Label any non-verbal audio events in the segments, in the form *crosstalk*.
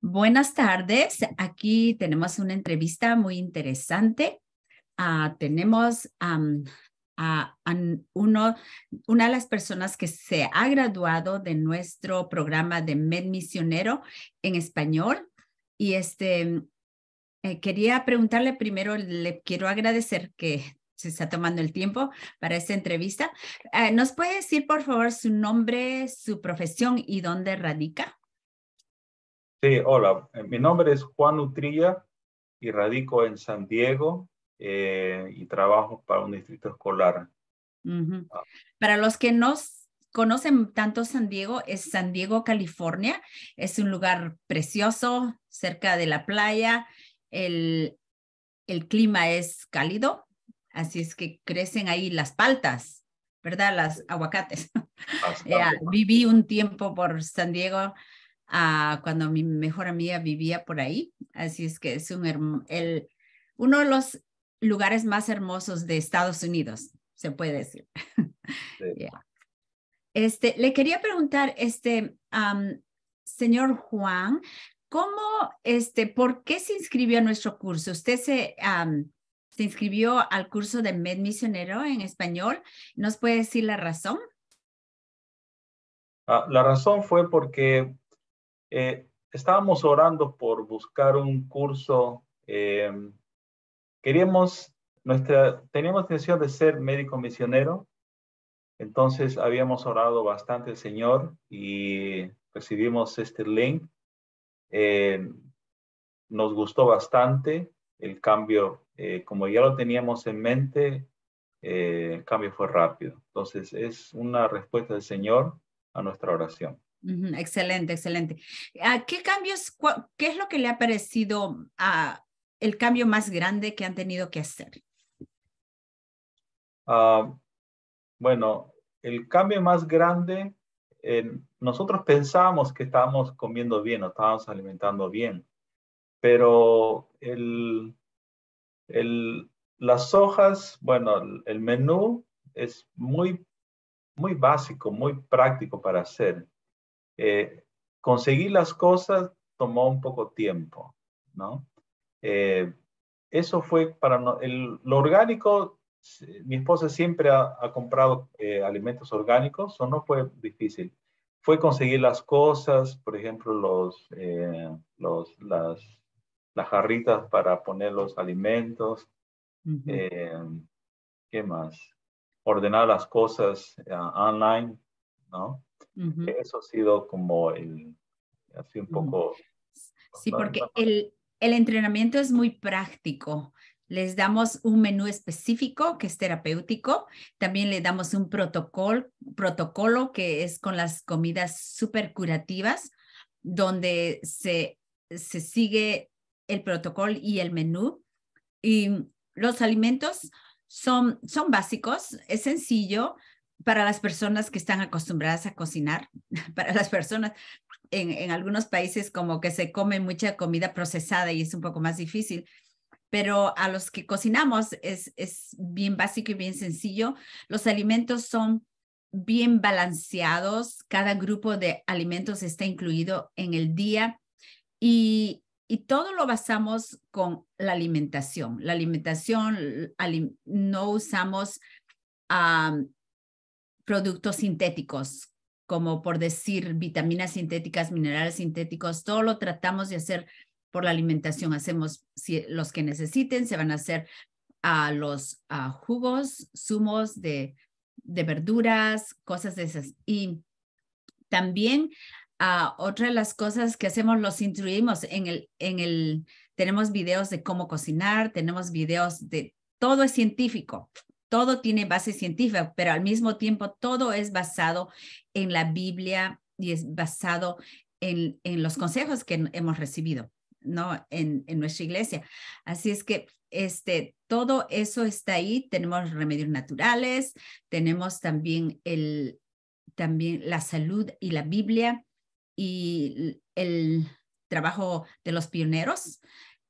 Buenas tardes. Aquí tenemos una entrevista muy interesante. Ah, tenemos a, una de las personas que se ha graduado de nuestro programa de Med Misionero en español. Y este, eh, quería preguntarle primero, le quiero agradecer que se está tomando el tiempo para esta entrevista. Eh, ¿Nos puede decir, por favor, su nombre, su profesión y dónde radica? Sí, hola, eh, mi nombre es Juan Utrilla y radico en San Diego eh, y trabajo para un distrito escolar. Ah. Para los que no conocen tanto San Diego, es San Diego, California. Es un lugar precioso, cerca de la playa. El, clima es cálido, así es que crecen ahí las paltas, ¿verdad? Las aguacates. *laughs* viví un tiempo por San Diego cuando mi mejor amiga vivía por ahí. Así es que es un el, uno de los lugares más hermosos de Estados Unidos, se puede decir. *laughs* Este, le quería preguntar, este, señor Juan, ¿cómo, este, por qué se inscribió a nuestro curso? Usted se, se inscribió al curso de Med Misionero en español. ¿Nos puede decir la razón? Ah, la razón fue porque eh, estábamos orando por buscar un curso. Eh, queríamos, nuestra, teníamos intención de ser médico misionero, entonces habíamos orado bastante el Señor y recibimos este link. Eh, nos gustó bastante el cambio, como ya lo teníamos en mente, el cambio fue rápido. Entonces es una respuesta del Señor a nuestra oración excelente, excelente. Ah, ¿Qué cambios, qué es lo que le ha parecido a el cambio más grande que han tenido que hacer? Ah, bueno, el cambio más grande, nosotros pensábamos que estábamos comiendo bien, estábamos alimentando bien, pero las hojas, bueno, el, el menú es muy, muy básico, muy práctico para hacer. Eh, conseguir las cosas tomó un poco tiempo, ¿no? Eh, eso fue para lo orgánico, mi esposa siempre ha, comprado eh, alimentos orgánicos, eso no fue difícil. Fue conseguir las cosas, por ejemplo, los, las, las jarritas para poner los alimentos. ¿Qué más? Ordenar las cosas online, ¿no? Eso ha sido como el, así un poco... Pues, sí, porque el, entrenamiento es muy práctico. Les damos un menú específico que es terapéutico. También le damos un protocolo, protocolo que es con las comidas super curativas, donde se, se sigue el protocolo y el menú. Y los alimentos son, son básicos, es sencillo, para las personas que están acostumbradas a cocinar, *laughs* para las personas en, algunos países como que se come mucha comida procesada y es un poco más difícil, pero a los que cocinamos es, es bien básico y bien sencillo. Los alimentos son bien balanceados, cada grupo de alimentos está incluido en el día y, y todo lo basamos con la alimentación. La alimentación, no usamos productos sintéticos, como por decir vitaminas sintéticas, minerales sintéticos, todo lo tratamos de hacer por la alimentación. Hacemos los que necesiten, se van a hacer a los jugos, zumos de, verduras, cosas de esas. Y también a ah, otra de las cosas que hacemos, los instruimos en el, en el, tenemos videos de cómo cocinar, tenemos videos de, todo es científico todo tiene base científica, pero al mismo tiempo todo es basado en la Biblia y es basado en, en los consejos que hemos recibido, ¿no? En, en, nuestra iglesia. Así es que este, todo eso está ahí. Tenemos remedios naturales, tenemos también, el, también la salud y la Biblia y el trabajo de los pioneros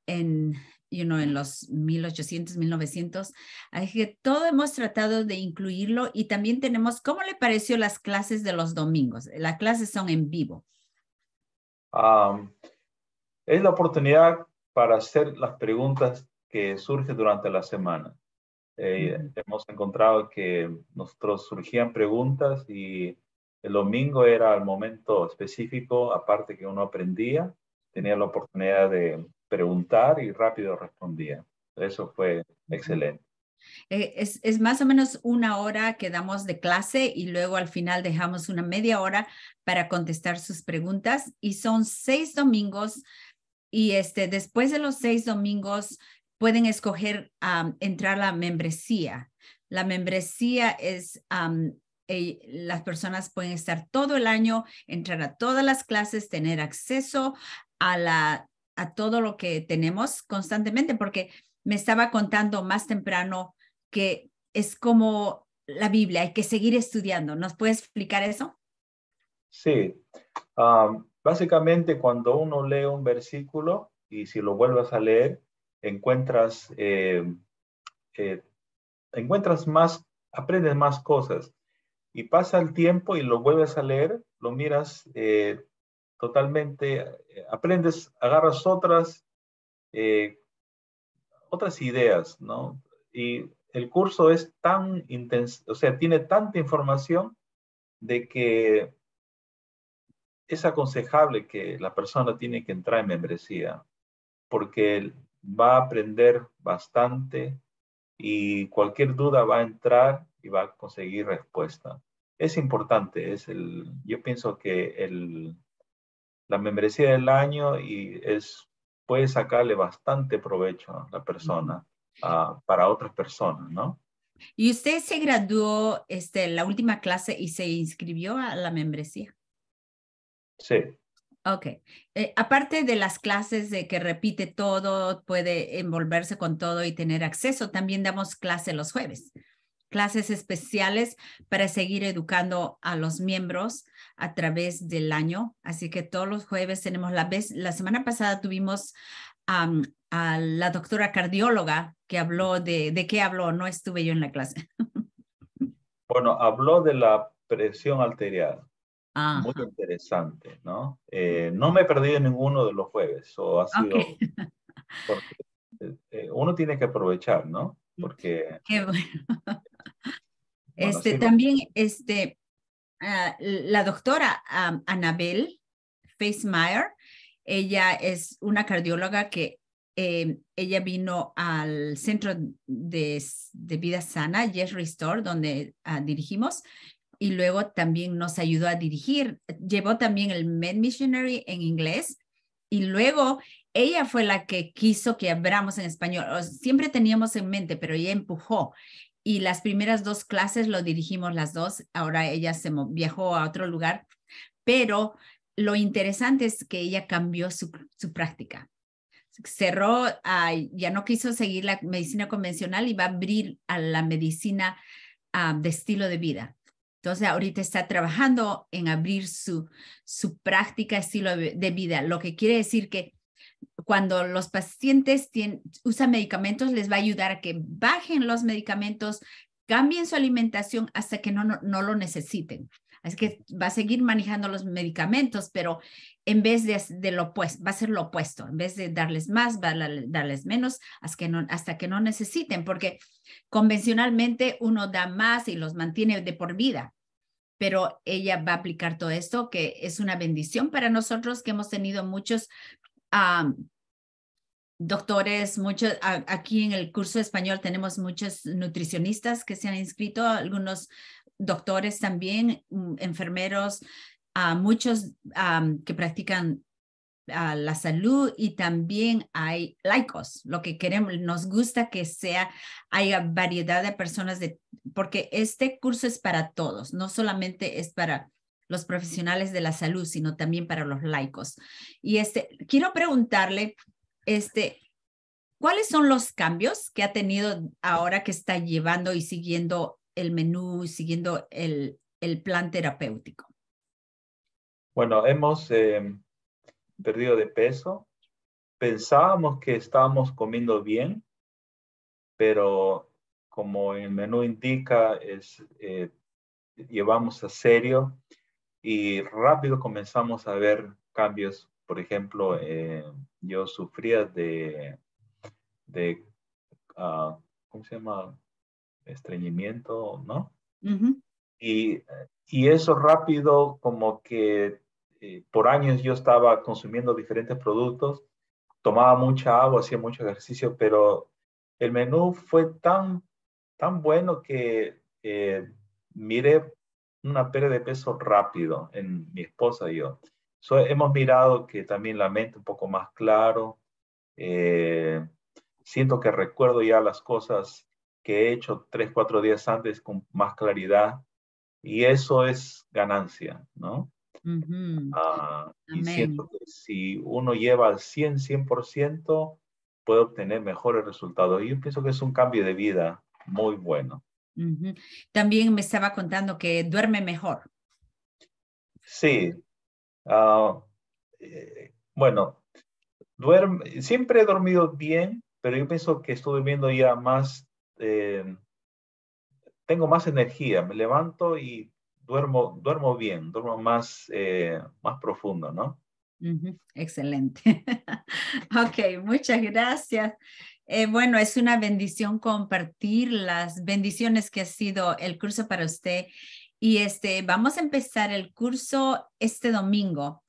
en y uno en los 1800, 1900. que todo hemos tratado de incluirlo y también tenemos, ¿cómo le pareció las clases de los domingos? Las clases son en vivo. es la oportunidad para hacer las preguntas que surgen durante la semana. Eh, hemos encontrado que nosotros surgían preguntas y el domingo era el momento específico, aparte que uno aprendía, tenía la oportunidad de preguntar y rápido respondía. Eso fue excelente. Eh, es, más o menos una hora quedamos de clase y luego al final dejamos una media hora para contestar sus preguntas y son seis domingos y este, después de los seis domingos pueden escoger entrar entrar la membresía. La membresía es, eh, las personas pueden estar todo el año, entrar a todas las clases, tener acceso a la a todo lo que tenemos constantemente, porque me estaba contando más temprano que es como la Biblia, hay que seguir estudiando. ¿Nos puedes explicar eso? Sí. básicamente, cuando uno lee un versículo y si lo vuelves a leer, encuentras, eh, eh, encuentras más, aprendes más cosas. Y pasa el tiempo y lo vuelves a leer, lo miras eh, totalmente, eh, aprendes, agarras otras, eh, otras ideas, ¿no? Y el curso es tan intenso, o sea, tiene tanta información de que es aconsejable que la persona tiene que entrar en membresía, porque va a aprender bastante y cualquier duda va a entrar y va a conseguir respuesta. Es importante, es el, yo pienso que el, la membresía del año y es, puede sacarle bastante provecho a la persona, para otras personas, ¿no? ¿Y usted se graduó este, la última clase y se inscribió a la membresía? Sí. Ok. Eh, aparte de las clases de que repite todo, puede envolverse con todo y tener acceso, también damos clase los jueves clases especiales para seguir educando a los miembros a través del año. Así que todos los jueves tenemos la vez, la semana pasada tuvimos a la doctora cardióloga que habló de, de qué habló, no estuve yo en la clase. *laughs* Bueno, habló de la presión arterial. Muy interesante, ¿no? Eh, no me he perdido ninguno de los jueves, o eh, eh, uno tiene que aprovechar, ¿no? *laughs* Porque... Qué bueno. Este, También este, ah, la doctora Anabel Meyer, ella es una cardióloga que em, ella vino al Centro de, Vida Sana, Yes Restore, donde ah, dirigimos, y luego también nos ayudó a dirigir. Llevó también el Med Missionary en inglés y luego ella fue la que quiso que abramos en español. Siempre teníamos en mente, pero ella empujó y las primeras dos clases lo dirigimos las dos. Ahora ella se viajó a otro lugar, pero lo interesante es que ella cambió su, práctica. Cerró, ya no quiso seguir la medicina convencional y va a abrir a la medicina ah, de estilo de vida. Entonces, ahorita está trabajando en abrir su, su práctica estilo de vida, lo que quiere decir que cuando los pacientes usan medicamentos, les va a ayudar a que bajen los medicamentos, cambien su alimentación hasta que no, no, lo necesiten. Así que va a seguir manejando los medicamentos, pero en vez de, de lo opuesto, va a ser lo opuesto. En vez de darles más, va a darles menos hasta que, no, hasta que no necesiten, porque convencionalmente uno da más y los mantiene de por vida. Pero ella va a aplicar todo esto, que es una bendición para nosotros que hemos tenido muchos doctores, muchos, aquí en el curso español tenemos muchos nutricionistas que se han inscrito, algunos doctores también, mm, enfermeros, muchos que practican la salud y también hay laicos, lo que queremos, nos gusta que sea, haya variedad de personas de, porque este curso es para todos, no solamente es para los profesionales de la salud, sino también para los laicos. Y este, quiero preguntarle, este, ¿cuáles son los cambios que ha tenido ahora que está llevando y siguiendo el menú, siguiendo el, plan terapéutico? Bueno, hemos eh, perdido de peso. Pensábamos que estábamos comiendo bien, pero como el menú indica, es, eh, llevamos a serio y rápido comenzamos a ver cambios. Por ejemplo, eh, yo sufría de, de ah, ¿cómo se llama? Estreñimiento, ¿no? Eh, y, eso rápido, como que eh, por años yo estaba consumiendo diferentes productos, tomaba mucha agua, hacía mucho ejercicio, pero el menú fue tan, tan bueno que eh, miré una pérdida de peso rápido en mi esposa y yo. hemos mirado que también la mente un poco más claro. Eh, siento que recuerdo ya las cosas que he hecho tres, cuatro días antes con más claridad. Y eso es ganancia, ¿no? Ah, y siento que si uno lleva al 100, 100%, puede obtener mejores resultados. Y yo pienso que es un cambio de vida muy bueno. También me estaba contando que duerme mejor. Sí. Ah, eh, bueno, siempre he dormido bien, pero yo pienso que estoy durmiendo ya más, eh, tengo más energía, me levanto y duermo, duermo bien, duermo más, eh, más profundo, ¿no? Excelente. *laughs* ok, muchas gracias. Eh, bueno, es una bendición compartir las bendiciones que ha sido el curso para usted. Y este, vamos a empezar el curso este domingo.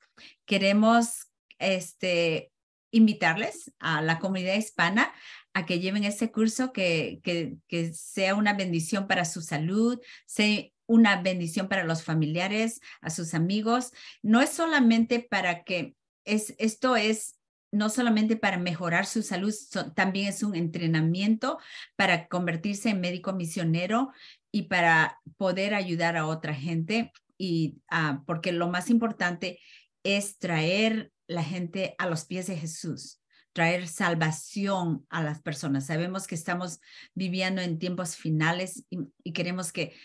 Queremos este, invitarles a la comunidad hispana a que lleven este curso, que, que, que sea una bendición para su salud, sea una bendición para los familiares, a sus amigos. No es solamente para que es, esto es no solamente para mejorar su salud, también es un entrenamiento para convertirse en médico misionero y para poder ayudar a otra gente. Y ah, porque lo más importante es traer la gente a los pies de Jesús, traer salvación a las personas. Sabemos que estamos viviendo en tiempos finales y, queremos que,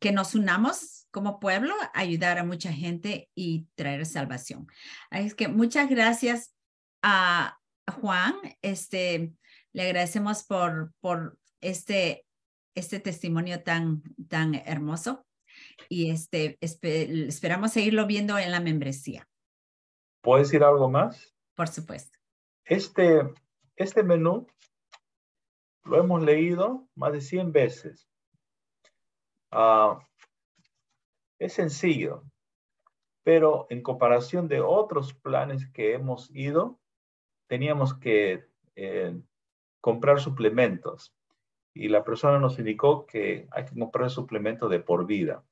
que nos unamos como pueblo, ayudar a mucha gente y traer salvación. Es que muchas gracias a Juan, este, le agradecemos por, por este, este testimonio tan, tan hermoso y este, esperamos seguirlo viendo en la membresía. Puedes decir algo más? Por supuesto. Este, este menú lo hemos leído más de 100 veces. Ah, es sencillo, pero en comparación de otros planes que hemos ido, teníamos que eh, comprar suplementos y la persona nos indicó que hay que comprar suplementos de por vida.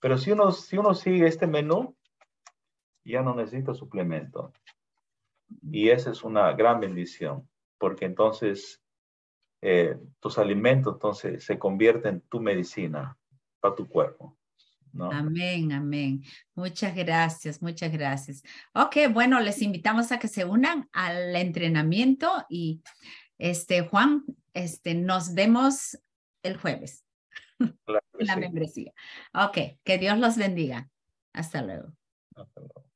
Pero si uno, si uno sigue este menú, ya no necesita suplemento. Y esa es una gran bendición, porque entonces eh, tus alimentos entonces se convierten en tu medicina para tu cuerpo. Amén, amén. Muchas gracias, muchas gracias. Ok, bueno, les invitamos a que se unan al entrenamiento y este Juan, este nos vemos el jueves. la membresía. Ok, que Dios los bendiga. Hasta luego. Hasta luego.